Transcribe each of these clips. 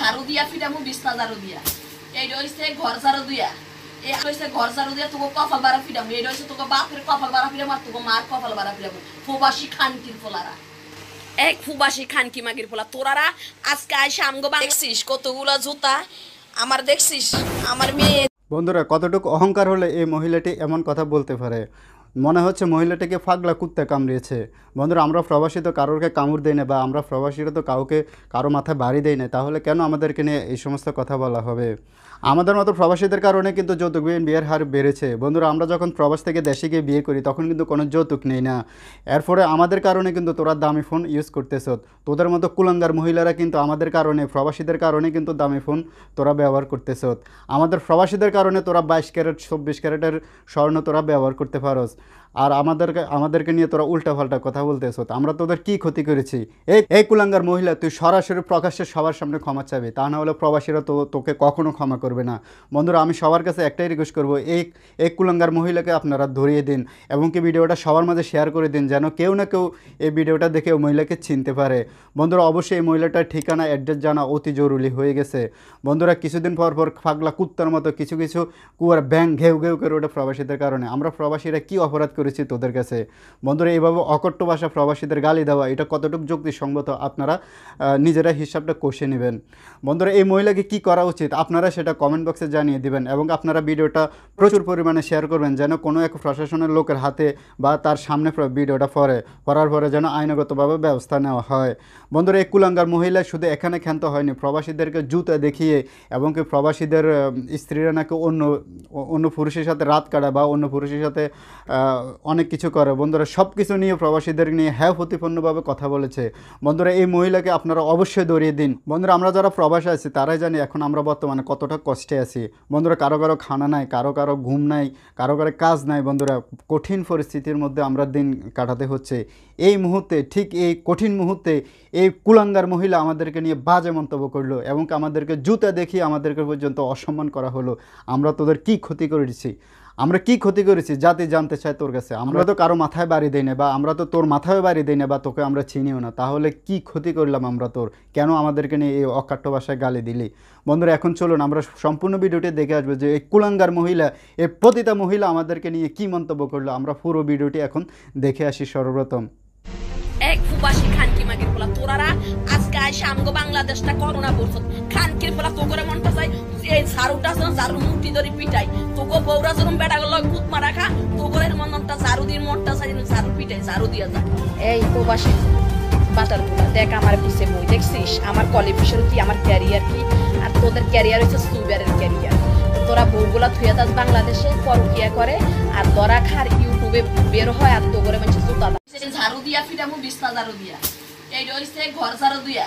ঝাড়ু দিয়া বিছনা ঝাড়ু দিয়া এইটা ঘর ঝাড়ু দিয়া ফুবাসি তোরারা জুতা আমার দেখছিস আমার মেয়ে বন্ধুরা কতটুকু অহংকার হলে এই মহিলাটি এমন কথা বলতে পারে মনে হচ্ছে মহিলাটাকে ফাগলা কুত্তা কামড়িয়েছে বন্ধুরা আমরা প্রবাসী তো কারোরকে কামড় দেই না বা আমরা প্রবাসীরা তো কাউকে কারো মাথায় বাড়ি দেই না তাহলে কেন আমাদেরকে নিয়ে এই সমস্ত কথা বলা হবে আমাদের মতো প্রবাসীদের কারণে কিন্তু যৌতুক বিয়ের হার বেড়েছে বন্ধুরা আমরা যখন প্রবাস থেকে দেশে গিয়ে বিয়ে করি তখন কিন্তু কোনো যৌতুক নেই না এরপরে আমাদের কারণে কিন্তু তোরা দামি ফোন ইউজ করতেছ তোদের মতো কুলাঙ্গার মহিলারা কিন্তু আমাদের কারণে প্রবাসীদের কারণে কিন্তু দামি ফোন তোরা ব্যবহার করতেছ আমাদের প্রবাসীদের কারণে তোরা বাইশ ক্যারেট চব্বিশ ক্যারেটের স্বর্ণ তোরা ব্যবহার করতে পারস আর আমাদেরকে আমাদেরকে নিয়ে তোরা উল্টাপাল্টা কথা বলতেছো আমরা তোদের কি ক্ষতি করেছি এই এই কুলাঙ্গার মহিলা তুই সরাসরি প্রকাশ্যে সবার সামনে ক্ষমা চাবি তা না হলে প্রবাসীরা তো তোকে কখনো ক্ষমা করবে না বন্ধুরা আমি সবার কাছে একটাই রিকোয়েস্ট করবো এই এই কুলাঙ্গার মহিলাকে আপনারা ধরিয়ে দিন এবং কি ভিডিওটা সবার মাঝে শেয়ার করে দিন যেন কেউ না কেউ এই ভিডিওটা দেখে ওই মহিলাকে চিনতে পারে বন্ধুরা অবশ্যই এই মহিলাটার ঠিকানা অ্যাড্রেস জানা অতি জরুরি হয়ে গেছে বন্ধুরা কিছুদিন পর পর ফাগলা কুত্তার মতো কিছু কিছু কুয়ার ব্যাং ঘেউ ঘেউ করে ওটা প্রবাসীদের কারণে আমরা প্রবাসীরা কি অপরাধ করেছি তোদের কাছে বন্ধুরা এইভাবে অকট্য ভাষা প্রবাসীদের গালি দেওয়া এটা কতটুকু যুক্তিসঙ্গত আপনারা নিজেরা হিসাবটা কষে নেবেন বন্ধুরা এই মহিলাকে কি করা উচিত আপনারা সেটা কমেন্ট বক্সে জানিয়ে দিবেন এবং আপনারা ভিডিওটা প্রচুর পরিমাণে শেয়ার করবেন যেন কোনো এক প্রশাসনের লোকের হাতে বা তার সামনে ভিডিওটা পড়ে পড়ার পরে যেন আইনগতভাবে ব্যবস্থা নেওয়া হয় বন্ধুরা এই কুলাঙ্গার মহিলা শুধু এখানে ক্ষান্ত হয়নি প্রবাসীদেরকে জুতা দেখিয়ে এবং কি প্রবাসীদের স্ত্রীরা নাকি অন্য অন্য পুরুষের সাথে রাত কাটা বা অন্য পুরুষের সাথে অনেক কিছু করে বন্ধুরা সব কিছু নিয়ে প্রবাসীদের নিয়ে হ্যাঁ প্রতিপন্নভাবে কথা বলেছে বন্ধুরা এই মহিলাকে আপনারা অবশ্যই দৌড়িয়ে দিন বন্ধুরা আমরা যারা প্রবাসে আছি তারাই জানি এখন আমরা বর্তমানে কতটা কষ্টে আছি বন্ধুরা কারো কারো খানা নাই কারো কারো ঘুম নাই কারো কারো কাজ নাই বন্ধুরা কঠিন পরিস্থিতির মধ্যে আমরা দিন কাটাতে হচ্ছে এই মুহূর্তে ঠিক এই কঠিন মুহূর্তে এই কুলাঙ্গার মহিলা আমাদেরকে নিয়ে বাজে মন্তব্য করলো এবং আমাদেরকে জুতা দেখিয়ে আমাদেরকে পর্যন্ত অসম্মান করা হলো আমরা তোদের কি ক্ষতি করেছি আমরা কি ক্ষতি করেছি জাতি জানতে চায় তোর কাছে আমরা তো কারো মাথায় বাড়ি দেই না বা আমরা তো তোর মাথায় বাড়ি দেই না বা তোকে আমরা চিনিও না তাহলে কি ক্ষতি করলাম আমরা তোর কেন আমাদেরকে নিয়ে এই অকাট্য ভাষায় গালি দিলি বন্ধুরা এখন চলুন আমরা সম্পূর্ণ ভিডিওটি দেখে আসবো যে এই কুলাঙ্গার মহিলা এই পতিতা মহিলা আমাদেরকে নিয়ে কি মন্তব্য করলো আমরা পুরো ভিডিওটি এখন দেখে আসি সর্বপ্রথম এক খানকি খোলা তোরারা আজকে আইসা আমগো বাংলাদেশটা করোনা বেলা তোকে মনটা চাই এই সারুটা আছে জারু মুঠি ধরে পিটাই তোকে বৌরা যেরকম বেটা গেল কুত মারা খা তোকে মনটা জারু দিয়ে মনটা চাই জারু পিটাই জারু দিয়া যায় এই প্রবাসী বাটার দেখ আমার পিছে বই দেখছিস আমার কোয়ালিফিকেশন কি আমার ক্যারিয়ার কি আর তোদের ক্যারিয়ার হচ্ছে সুগারের ক্যারিয়ার তোরা বউগুলা থুয়ে যাস বাংলাদেশে পরকিয়া করে আর দরা খার ইউটিউবে বের হয় আর তো করে মানে জুতা ঝাড়ু দিয়া ফিটামু বিস্তা ঝাড়ু দিয়া এই রইছে ঘর ঝাড়ু দিয়া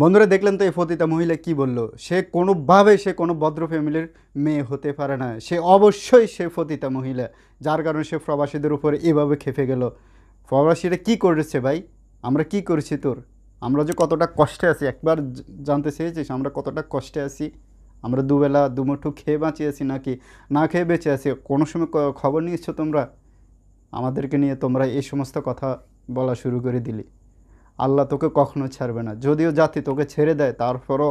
বন্ধুরা দেখলেন তো এই ফতিতা মহিলা কি বলল সে কোনোভাবে সে কোনো ভদ্র ফ্যামিলির মেয়ে হতে পারে না সে অবশ্যই সে ফতিতা মহিলা যার কারণে সে প্রবাসীদের উপর এভাবে খেপে গেল প্রবাসীরা কি করেছে ভাই আমরা কি করেছি তোর আমরা যে কতটা কষ্টে আছি একবার জানতে চেয়েছিস আমরা কতটা কষ্টে আছি আমরা দুবেলা দুমুঠু খেয়ে বাঁচিয়ে আছি নাকি না খেয়ে বেঁচে আছি কোনো সময় খবর নিয়েছো তোমরা আমাদেরকে নিয়ে তোমরা এই সমস্ত কথা বলা শুরু করে দিলি আল্লাহ তোকে কখনো ছাড়বে না যদিও জাতি তোকে ছেড়ে দেয় তারপরও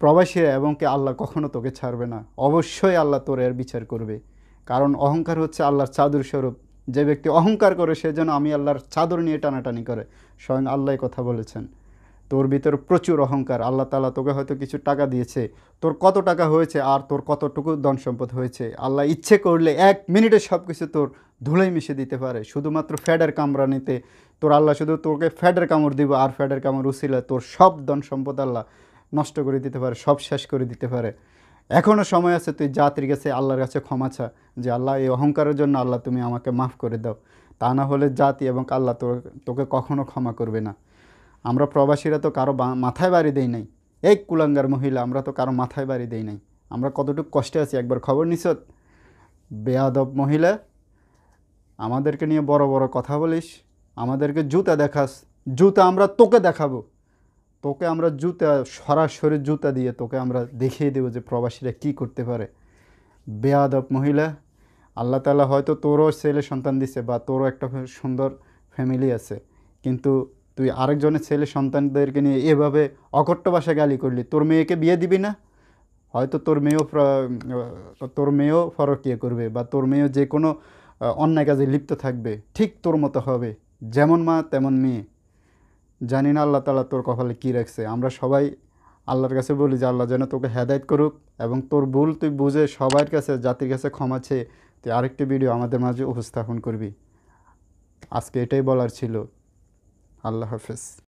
প্রবাসীরা এবং কি আল্লাহ কখনো তোকে ছাড়বে না অবশ্যই আল্লাহ তোর এর বিচার করবে কারণ অহংকার হচ্ছে আল্লাহর চাদর স্বরূপ যে ব্যক্তি অহংকার করে সে যেন আমি আল্লাহর চাদর নিয়ে টানাটানি করে স্বয়ং আল্লাহ কথা বলেছেন তোর ভিতর প্রচুর অহংকার আল্লাহ তালা তোকে হয়তো কিছু টাকা দিয়েছে তোর কত টাকা হয়েছে আর তোর কতটুকু ধন সম্পদ হয়েছে আল্লাহ ইচ্ছে করলে এক মিনিটে সব কিছু তোর ধুলাই মিশে দিতে পারে শুধুমাত্র ফ্যাডের কামরানিতে তোর আল্লাহ শুধু তোকে ফ্যাডের কামড় দিব আর ফ্যাডের কামড় উচিলা তোর সব ধন সম্পদ আল্লাহ নষ্ট করে দিতে পারে সব শেষ করে দিতে পারে এখনও সময় আছে তুই জাতির কাছে আল্লাহর কাছে ক্ষমা ছা যে আল্লাহ এই অহংকারের জন্য আল্লাহ তুমি আমাকে মাফ করে দাও তা না হলে জাতি এবং আল্লাহ তো তোকে কখনও ক্ষমা করবে না আমরা প্রবাসীরা তো কারো মাথায় বাড়ি দেই নাই এই কুলাঙ্গার মহিলা আমরা তো কারো মাথায় বাড়ি দেই নাই আমরা কতটুকু কষ্টে আছি একবার খবর নিছ বেয়াদব মহিলা আমাদেরকে নিয়ে বড় বড় কথা বলিস আমাদেরকে জুতা দেখাস জুতা আমরা তোকে দেখাবো তোকে আমরা জুতা সরাসরি জুতা দিয়ে তোকে আমরা দেখিয়ে দেবো যে প্রবাসীরা কি করতে পারে বেয়াদব মহিলা আল্লাহ তালা হয়তো তোরও ছেলে সন্তান দিছে বা তোরও একটা সুন্দর ফ্যামিলি আছে কিন্তু তুই আরেকজনের ছেলে সন্তানদেরকে নিয়ে এভাবে অকট্ট বাসা গালি করলি তোর মেয়েকে বিয়ে দিবি না হয়তো তোর মেয়েও তোর মেয়েও ফরক ইয়ে করবে বা তোর মেয়েও যে কোনো অন্যায় কাজে লিপ্ত থাকবে ঠিক তোর মতো হবে যেমন মা তেমন মেয়ে জানি না আল্লাহ তালা তোর কপালে কী রাখছে আমরা সবাই আল্লাহর কাছে বলি যে আল্লাহ যেন তোকে হেদায়ত করুক এবং তোর ভুল তুই বুঝে সবার কাছে জাতির কাছে ক্ষমা চেয়ে তুই আরেকটি ভিডিও আমাদের মাঝে উপস্থাপন করবি আজকে এটাই বলার ছিল আল্লাহ হাফেজ